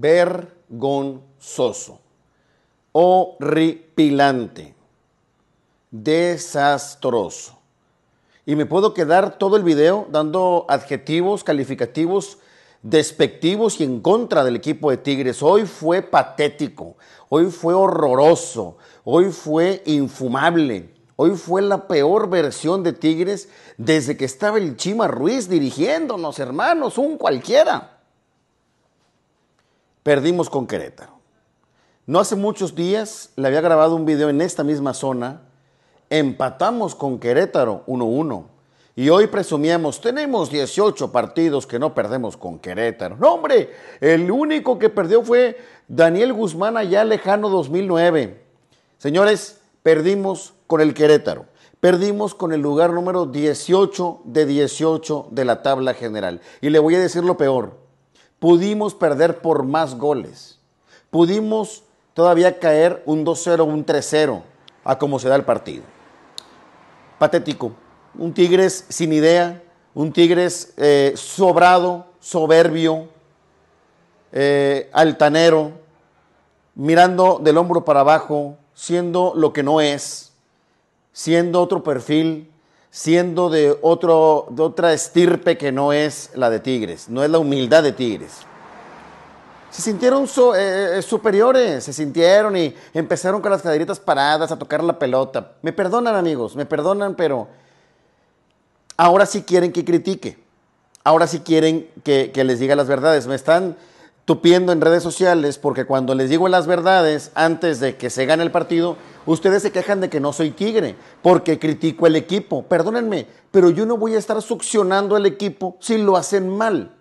vergonzoso, horripilante, desastroso. Y me puedo quedar todo el video dando adjetivos, calificativos despectivos y en contra del equipo de Tigres. Hoy fue patético, hoy fue horroroso, hoy fue infumable, hoy fue la peor versión de Tigres desde que estaba el Chima Ruiz dirigiéndonos, hermanos, un cualquiera perdimos con Querétaro. No hace muchos días le había grabado un video en esta misma zona. Empatamos con Querétaro 1-1. Y hoy presumíamos, tenemos 18 partidos que no perdemos con Querétaro. No, hombre, el único que perdió fue Daniel Guzmán allá lejano 2009. Señores, perdimos con el Querétaro. Perdimos con el lugar número 18 de 18 de la tabla general. Y le voy a decir lo peor Pudimos perder por más goles. Pudimos todavía caer un 2-0, un 3-0 a como se da el partido. Patético. Un Tigres sin idea, un Tigres eh, sobrado, soberbio, eh, altanero, mirando del hombro para abajo, siendo lo que no es, siendo otro perfil, siendo de, otro, de otra estirpe que no es la de Tigres, no es la humildad de Tigres. Se sintieron eh, eh, superiores, se sintieron y empezaron con las caderitas paradas a tocar la pelota. Me perdonan amigos, me perdonan, pero ahora sí quieren que critique, ahora sí quieren que, que les diga las verdades. Me están tupiendo en redes sociales porque cuando les digo las verdades antes de que se gane el partido, ustedes se quejan de que no soy tigre porque critico el equipo. Perdónenme, pero yo no voy a estar succionando el equipo si lo hacen mal.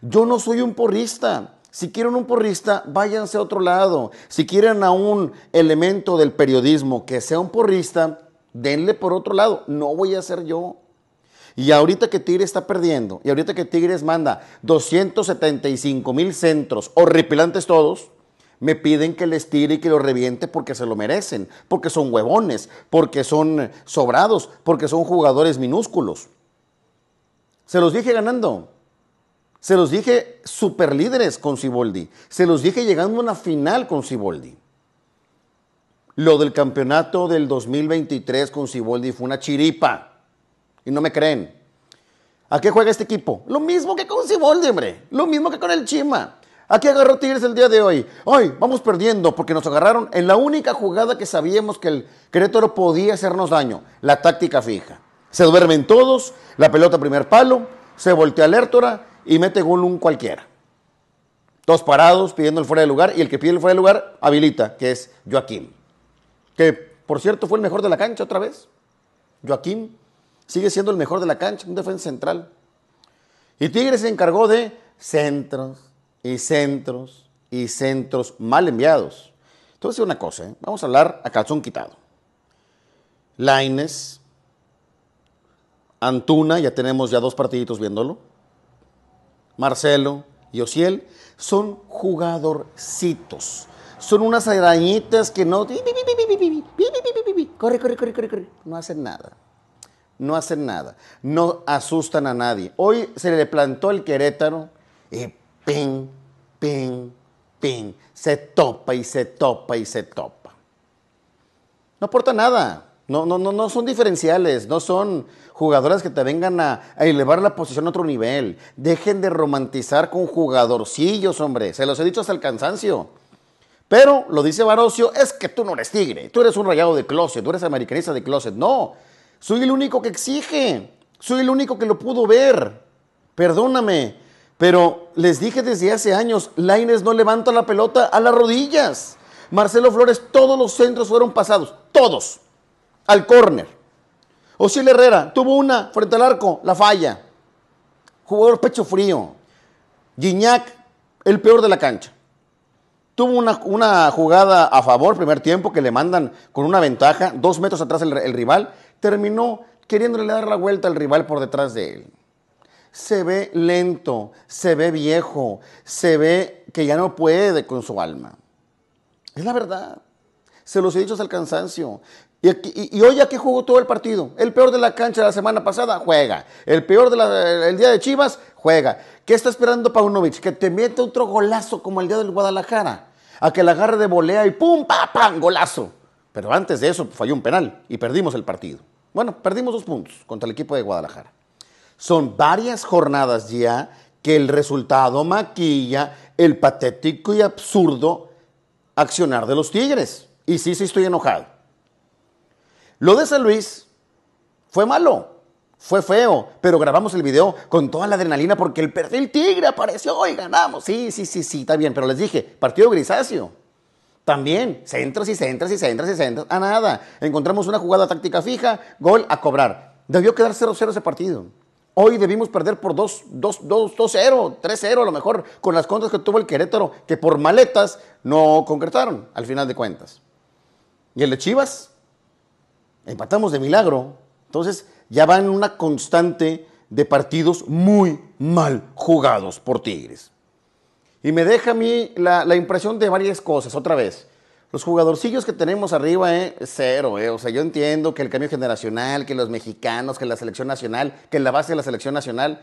Yo no soy un porrista. Si quieren un porrista, váyanse a otro lado. Si quieren a un elemento del periodismo que sea un porrista, denle por otro lado. No voy a ser yo. Y ahorita que Tigres está perdiendo, y ahorita que Tigres manda 275 mil centros, horripilantes todos, me piden que les tire y que lo reviente porque se lo merecen, porque son huevones, porque son sobrados, porque son jugadores minúsculos. Se los dije ganando. Se los dije super líderes con Ciboldi. Se los dije llegando a una final con Ciboldi. Lo del campeonato del 2023 con Ciboldi fue una chiripa y no me creen. ¿A qué juega este equipo? Lo mismo que con Ciboldi, hombre. Lo mismo que con el Chima. qué agarró Tigres el día de hoy. Hoy vamos perdiendo porque nos agarraron en la única jugada que sabíamos que el Querétaro podía hacernos daño, la táctica fija. Se duermen todos, la pelota primer palo, se voltea Lértora y mete gol un cualquiera. Dos parados pidiendo el fuera de lugar y el que pide el fuera de lugar habilita, que es Joaquín. Que por cierto fue el mejor de la cancha otra vez. Joaquín sigue siendo el mejor de la cancha, un defensa central. Y Tigres se encargó de centros y centros y centros mal enviados. Entonces, una cosa, vamos a hablar a calzón quitado. Laines, Antuna, ya tenemos ya dos partiditos viéndolo. Marcelo y Ociel son jugadorcitos. Son unas arañitas que no. Corre, corre, corre, corre, corre. No hacen nada no hacen nada, no asustan a nadie. Hoy se le plantó el Querétaro y ping, ping, ping, se topa y se topa y se topa. No aporta nada. No, no, no, no son diferenciales, no son jugadoras que te vengan a, elevar la posición a otro nivel. Dejen de romantizar con jugadorcillos, hombre. Se los he dicho hasta el cansancio. Pero, lo dice Barocio, es que tú no eres tigre, tú eres un rayado de closet, tú eres americanista de closet. No, soy el único que exige. Soy el único que lo pudo ver. Perdóname. Pero les dije desde hace años, Laines no levanta la pelota a las rodillas. Marcelo Flores, todos los centros fueron pasados. Todos. Al córner. Osiel Herrera tuvo una frente al arco, la falla. Jugador pecho frío. Guiñac, el peor de la cancha tuvo una, una, jugada a favor, primer tiempo, que le mandan con una ventaja, dos metros atrás el rival, terminó queriéndole dar la vuelta al rival por detrás de él. Se ve lento, se ve viejo, se ve que ya no puede con su alma. Es la verdad. Se los he dicho hasta el cansancio. Y, aquí, y, hoy jugó todo el partido. El peor de la cancha de la semana pasada juega. El peor del día de Chivas juega. ¿Qué está esperando Paunovic? Que te meta otro golazo como el día del Guadalajara. A que la agarre de volea y ¡pum! pa, ¡golazo! Pero antes de eso falló un penal y perdimos el partido. Bueno, perdimos dos puntos contra el equipo de Guadalajara. Son varias jornadas ya que el resultado maquilla el patético y absurdo accionar de los Tigres. Y sí, sí estoy enojado. Lo de San Luis fue malo, fue feo, pero grabamos el video con toda la adrenalina porque el perfil Tigre apareció y ganamos. Sí, sí, sí, sí, está bien, pero les dije, partido grisáceo. También, centros y centros y centros y centros. A nada. Encontramos una jugada táctica fija, gol a cobrar. Debió quedar 0-0 ese partido. Hoy debimos perder por 2-0, 3-0 a lo mejor, con las contras que tuvo el Querétaro, que por maletas no concretaron, al final de cuentas. Y el de Chivas, empatamos de milagro. Entonces, ya van una constante de partidos muy mal jugados por Tigres. Y me deja a mí la, impresión de varias cosas, otra vez. Los jugadorcillos que tenemos arriba, eh, cero, eh. O sea, yo entiendo que el cambio generacional, que los mexicanos, que la selección nacional, que la base de la selección nacional,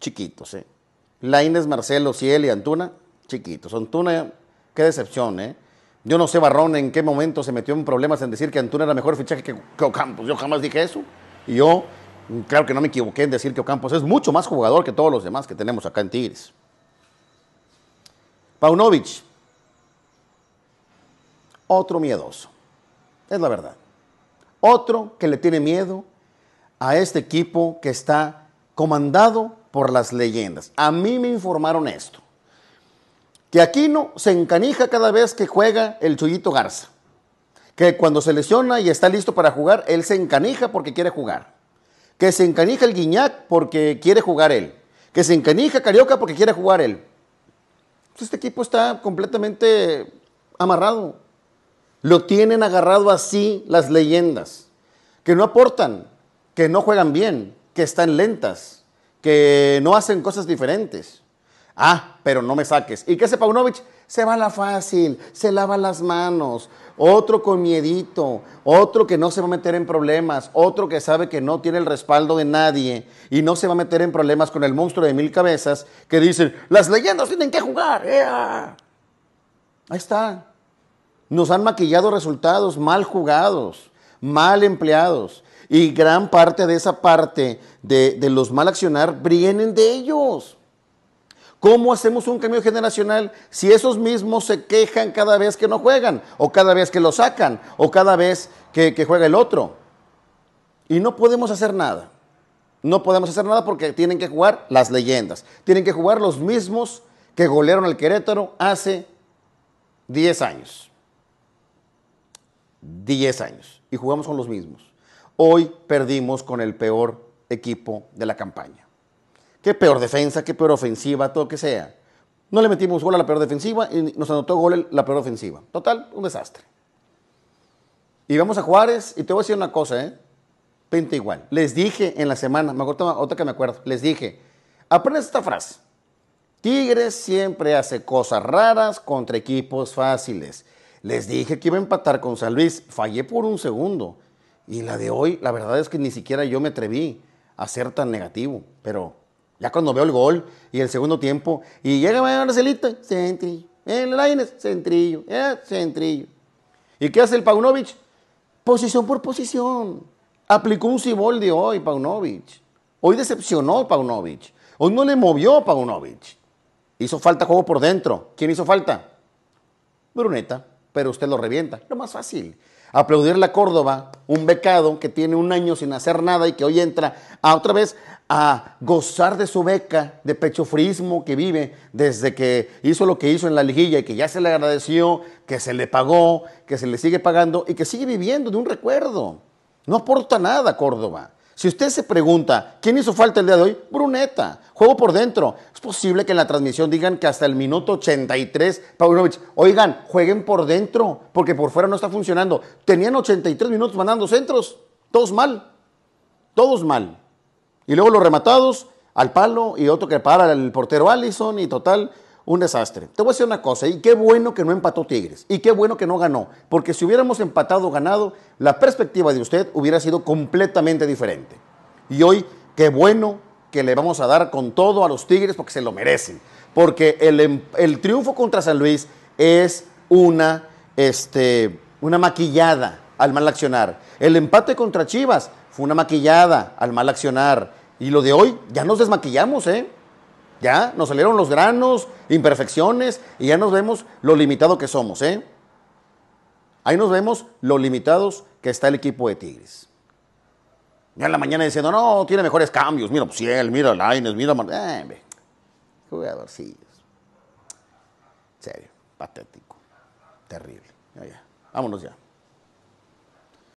chiquitos, eh. Laines, Marcelo, Ciel y Antuna, chiquitos. Antuna, qué decepción, eh. Yo no sé, Barrón, en qué momento se metió en problemas en decir que Antuna era mejor fichaje que, que Ocampos. Yo jamás dije eso. Y yo, claro que no me equivoqué en decir que Ocampos es mucho más jugador que todos los demás que tenemos acá en Tigres. Paunovic, otro miedoso, es la verdad. Otro que le tiene miedo a este equipo que está comandado por las leyendas. A mí me informaron esto, que Aquino se encanija cada vez que juega el Chuyito Garza, que cuando se lesiona y está listo para jugar, él se encanija porque quiere jugar, que se encanija el Guiñac porque quiere jugar él, que se encanija Carioca porque quiere jugar él. Pues este equipo está completamente amarrado. Lo tienen agarrado así las leyendas, que no aportan, que no juegan bien, que están lentas, que no hacen cosas diferentes. Ah, pero no me saques. ¿Y qué hace Pavlovich? Se va a la fácil, se lava las manos, otro con miedito, otro que no se va a meter en problemas, otro que sabe que no tiene el respaldo de nadie y no se va a meter en problemas con el monstruo de mil cabezas que dicen, las leyendas tienen que jugar. Ahí está. Nos han maquillado resultados mal jugados, mal empleados. Y gran parte de esa parte de, de los mal accionar vienen de ellos. ¿Cómo hacemos un cambio generacional si esos mismos se quejan cada vez que no juegan, o cada vez que lo sacan, o cada vez que, juega el otro? Y no podemos hacer nada. No podemos hacer nada porque tienen que jugar las leyendas. Tienen que jugar los mismos que golearon al Querétaro hace 10 años. 10 años. Y jugamos con los mismos. Hoy perdimos con el peor equipo de la campaña. Qué peor defensa, qué peor ofensiva, todo que sea. No le metimos gol a la peor defensiva y nos anotó gol la peor ofensiva. Total, un desastre. Y vamos a Juárez y te voy a decir una cosa, ¿eh? Pinta igual. Les dije en la semana, me acuerdo otra que me acuerdo, les dije, aprende esta frase. Tigres siempre hace cosas raras contra equipos fáciles. Les dije que iba a empatar con San Luis, fallé por un segundo. Y la de hoy, la verdad es que ni siquiera yo me atreví a ser tan negativo, pero ya cuando veo el gol y el segundo tiempo, y llega Marcelito, centrillo. El Aines, centrillo. Eh, centrillo. ¿Y qué hace el Paunovic? Posición por posición. Aplicó un cibol de hoy, Paunovic. Hoy decepcionó Paunovic. Hoy no le movió Paunovic. Hizo falta juego por dentro. ¿Quién hizo falta? Bruneta. Pero usted lo revienta. Lo más fácil aplaudirle a Córdoba, un becado que tiene un año sin hacer nada y que hoy entra a otra vez a gozar de su beca de pechofrismo que vive desde que hizo lo que hizo en la liguilla y que ya se le agradeció, que se le pagó, que se le sigue pagando y que sigue viviendo de un recuerdo. No aporta nada Córdoba. Si usted se pregunta, ¿quién hizo falta el día de hoy? Bruneta. Juego por dentro. Es posible que en la transmisión digan que hasta el minuto 83, Novich, oigan, jueguen por dentro, porque por fuera no está funcionando. Tenían 83 minutos mandando centros. Todos mal. Todos mal. Y luego los rematados al palo y otro que para el portero Allison y total un desastre. Te voy a decir una cosa, y qué bueno que no empató Tigres, y qué bueno que no ganó, porque si hubiéramos empatado o ganado, la perspectiva de usted hubiera sido completamente diferente. Y hoy, qué bueno que le vamos a dar con todo a los Tigres porque se lo merecen, porque el, em, triunfo contra San Luis es una, este, una maquillada al mal accionar. El empate contra Chivas fue una maquillada al mal accionar. Y lo de hoy, ya nos desmaquillamos, ¿eh? Ya nos salieron los granos, imperfecciones, y ya nos vemos lo limitado que somos, ¿eh? Ahí nos vemos lo limitados que está el equipo de Tigres. Ya en la mañana diciendo, no, tiene mejores cambios, mira pues, Ciel, mira Laines, mira... Eh, jugadorcillos. serio, patético, terrible. Ya, ya. Vámonos ya.